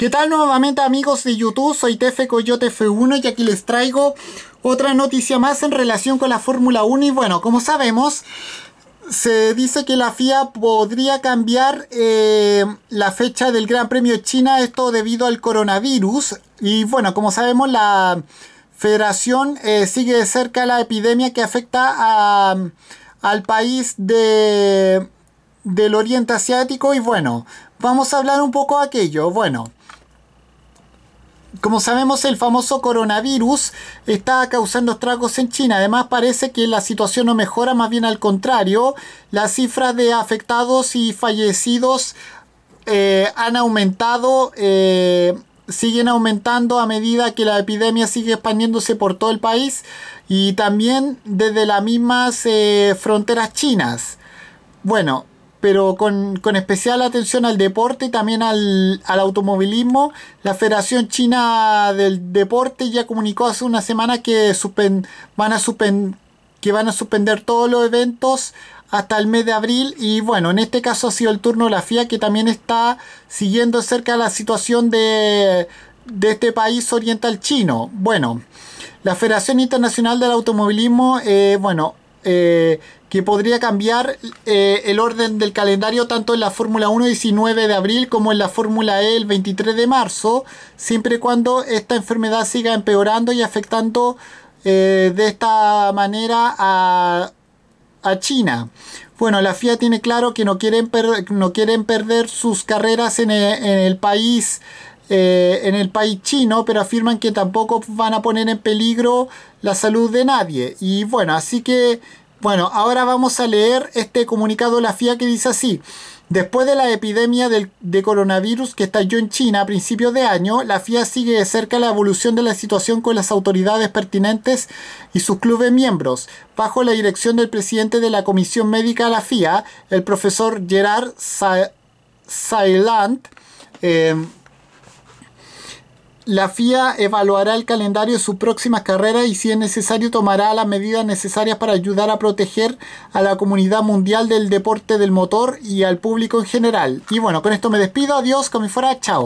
¿Qué tal nuevamente amigos de YouTube? Soy TF Coyote F1 y aquí les traigo otra noticia más en relación con la Fórmula 1 y bueno, como sabemos se dice que la FIA podría cambiar eh, la fecha del Gran Premio China, esto debido al coronavirus y bueno, como sabemos la federación eh, sigue de cerca la epidemia que afecta al país de, del Oriente Asiático y bueno, vamos a hablar un poco de aquello, bueno... Como sabemos, el famoso coronavirus está causando estragos en China. Además, parece que la situación no mejora, más bien al contrario. Las cifras de afectados y fallecidos eh, han aumentado, eh, siguen aumentando a medida que la epidemia sigue expandiéndose por todo el país y también desde las mismas eh, fronteras chinas. Bueno, pero con, especial atención al deporte y también al, automovilismo. La Federación China del Deporte ya comunicó hace una semana que, van a que van a suspender todos los eventos hasta el mes de abril y bueno, en este caso ha sido el turno de la FIA que también está siguiendo cerca la situación de, este país oriental chino. Bueno, la Federación Internacional del Automovilismo, eh, bueno, eh, que podría cambiar eh, el orden del calendario tanto en la Fórmula 1 19 de abril como en la Fórmula E el 23 de marzo, siempre y cuando esta enfermedad siga empeorando y afectando eh, de esta manera a, China. Bueno, la FIA tiene claro que no quieren, no quieren perder sus carreras en e, el país eh, en el país chino, pero afirman que tampoco van a poner en peligro la salud de nadie. Y bueno, así que, bueno, ahora vamos a leer este comunicado de la FIA que dice así. Después de la epidemia de coronavirus que estalló en China a principios de año, la FIA sigue de cerca la evolución de la situación con las autoridades pertinentes y sus clubes miembros. Bajo la dirección del presidente de la Comisión Médica de la FIA, el profesor Gerard Sailant, eh, la FIA evaluará el calendario de sus próximas carreras y si es necesario tomará las medidas necesarias para ayudar a proteger a la comunidad mundial del deporte del motor y al público en general. Y bueno, con esto me despido, adiós, como fuera, chao.